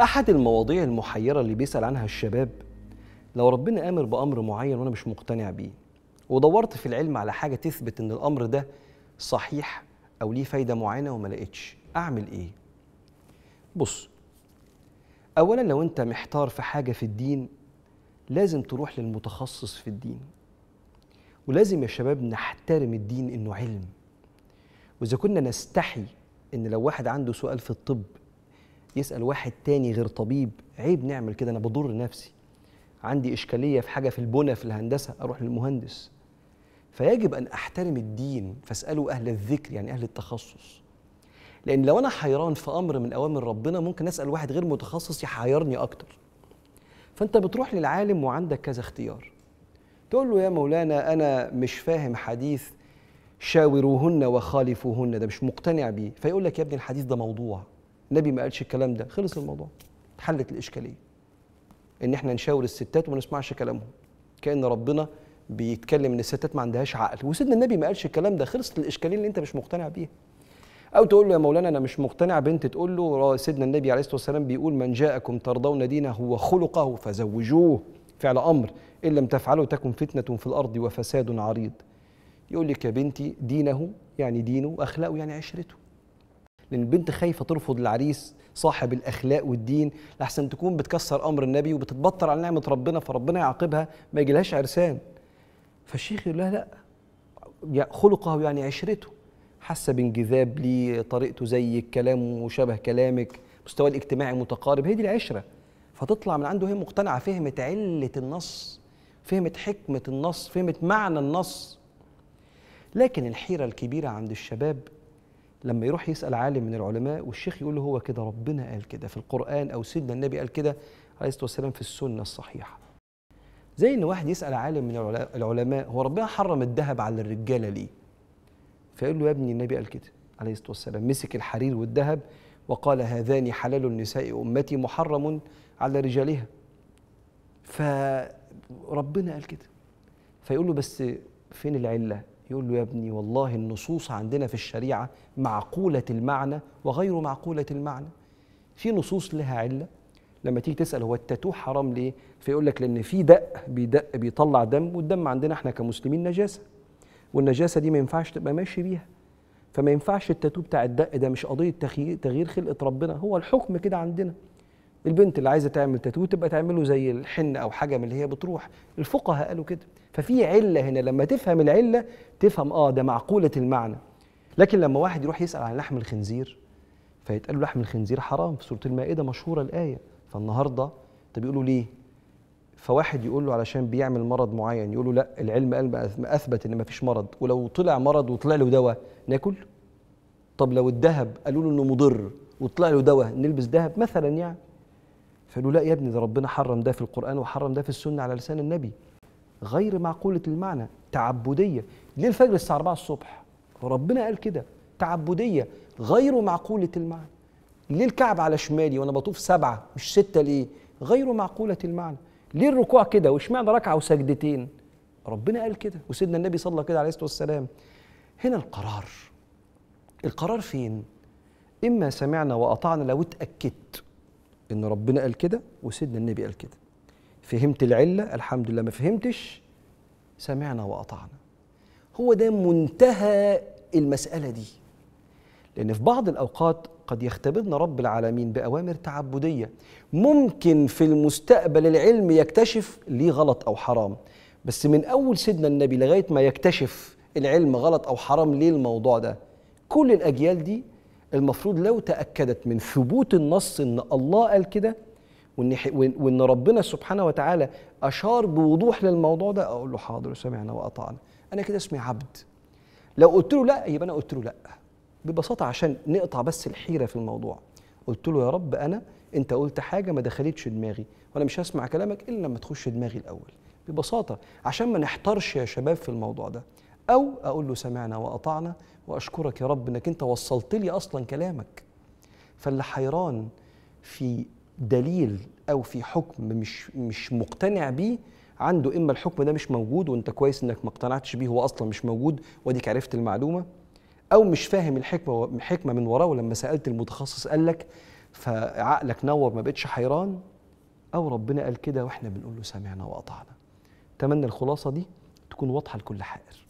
احد المواضيع المحيره اللي بيسال عنها الشباب لو ربنا امر بامر معين وانا مش مقتنع بيه ودورت في العلم على حاجه تثبت ان الامر ده صحيح او ليه فايده معينه وما لقيتش اعمل ايه بص اولا لو انت محتار في حاجه في الدين لازم تروح للمتخصص في الدين ولازم يا شباب نحترم الدين انه علم واذا كنا نستحي ان لو واحد عنده سؤال في الطب يسال واحد تاني غير طبيب عيب نعمل كده انا بضر نفسي عندي اشكاليه في حاجه في البنى في الهندسه اروح للمهندس فيجب ان احترم الدين فاسالوا اهل الذكر يعني اهل التخصص لان لو انا حيران في امر من اوامر ربنا ممكن اسال واحد غير متخصص يحيرني اكتر فانت بتروح للعالم وعندك كذا اختيار تقول له يا مولانا انا مش فاهم حديث شاوروهن وخالفوهن ده مش مقتنع بيه فيقول لك يا ابني الحديث ده موضوع النبي ما قالش الكلام ده خلص الموضوع اتحلت الاشكاليه ان احنا نشاور الستات وما نسمعش كلامهم كان ربنا بيتكلم ان الستات ما عندهاش عقل وسيدنا النبي ما قالش الكلام ده خلصت الاشكاليه اللي انت مش مقتنع بيها او تقول له يا مولانا انا مش مقتنع بنت تقول له سيدنا النبي عليه الصلاه والسلام بيقول من جاءكم ترضون دينه وخلقه فزوجوه فعل امر ان لم تفعلوا تكن فتنه في الارض وفساد عريض يقول لك يا بنتي دينه يعني دينه واخلاقه يعني عشرته لان البنت خايفه ترفض العريس صاحب الاخلاق والدين لاحسن تكون بتكسر امر النبي وبتتبطر على نعمه ربنا فربنا يعاقبها ما يجيلهاش عرسان فالشيخ يقول لها لا خلقه يعني عشرته حاسه بانجذاب ليه طريقته زيك كلامه شبه كلامك مستوى الاجتماعي متقارب هي دي العشره فتطلع من عنده هي مقتنعه فهمت عله النص فهمت حكمه النص فهمت معنى النص لكن الحيره الكبيره عند الشباب لما يروح يسال عالم من العلماء والشيخ يقول له هو كده ربنا قال كده في القران او سيدنا النبي قال كده عليه الصلاه والسلام في السنه الصحيحه زي ان واحد يسال عالم من العلماء هو ربنا حرم الذهب على الرجاله ليه فيقول له يا ابني النبي قال كده عليه الصلاه والسلام مسك الحرير والذهب وقال هذان حلال النساء امتي محرم على رجالها فربنا قال كده فيقول له بس فين العله يقول له يا ابني والله النصوص عندنا في الشريعة معقولة المعنى وغير معقولة المعنى في نصوص لها علة لما تيجي تسأل هو التاتو حرام ليه فيقول لك لأن في دق بيدق بيطلع دم والدم عندنا احنا كمسلمين نجاسة والنجاسة دي ما ينفعش تبقى ماشي بيها فما ينفعش التاتو بتاع الدق ده مش قضية تغيير خلقة ربنا هو الحكم كده عندنا البنت اللي عايزه تعمل تاتو تبقى تعمله زي الحنه او حاجه من اللي هي بتروح الفقهاء قالوا كده ففي عله هنا لما تفهم العله تفهم اه ده معقوله المعنى لكن لما واحد يروح يسال عن لحم الخنزير فيتقال له لحم الخنزير حرام في سوره المائده مشهوره الايه فالنهارده طب بيقولوا ليه فواحد يقول له علشان بيعمل مرض معين يقول له لا العلم قال اثبت ان ما فيش مرض ولو طلع مرض وطلع له دواء ناكل طب لو الذهب قالوا له انه مضر وطلع له دواء نلبس ذهب مثلا يعني فقالوا لا يا ابني ده ربنا حرم ده في القرآن وحرم ده في السنة على لسان النبي غير معقولة المعنى تعبدية ليه الفجر الساعة 4 الصبح ربنا قال كده تعبدية غير معقولة المعنى ليه الكعب على شمالي وأنا بطوف سبعة مش ستة ليه غير معقولة المعنى ليه الركوع كده واشمعنى ركعة وسجدتين ربنا قال كده وسيدنا النبي صلى الله كده عليه الصلاة والسلام هنا القرار القرار فين إما سمعنا وأطعنا لو اتأكدت ان ربنا قال كده وسيدنا النبي قال كده فهمت العله الحمد لله ما فهمتش سمعنا واطعنا هو ده منتهى المساله دي لان في بعض الاوقات قد يختبرنا رب العالمين باوامر تعبديه ممكن في المستقبل العلم يكتشف ليه غلط او حرام بس من اول سيدنا النبي لغايه ما يكتشف العلم غلط او حرام ليه الموضوع ده كل الاجيال دي المفروض لو تاكدت من ثبوت النص ان الله قال كده وان وان ربنا سبحانه وتعالى اشار بوضوح للموضوع ده اقول له حاضر سمعنا واطعنا انا كده اسمي عبد لو قلت له لا يبقى انا قلت له لا ببساطه عشان نقطع بس الحيره في الموضوع قلت له يا رب انا انت قلت حاجه ما دخلتش دماغي وانا مش هسمع كلامك الا لما تخش دماغي الاول ببساطه عشان ما نحتارش يا شباب في الموضوع ده أو أقول له سمعنا وأطعنا وأشكرك يا رب إنك أنت وصلت لي أصلا كلامك فاللي حيران في دليل أو في حكم مش مش مقتنع بيه عنده إما الحكم ده مش موجود وأنت كويس إنك ما اقتنعتش بيه هو أصلا مش موجود وأديك عرفت المعلومة أو مش فاهم الحكمة الحكمة من وراه ولما سألت المتخصص قال لك فعقلك نور ما بقتش حيران أو ربنا قال كده وإحنا بنقول له سمعنا وأطعنا أتمنى الخلاصة دي تكون واضحة لكل حائر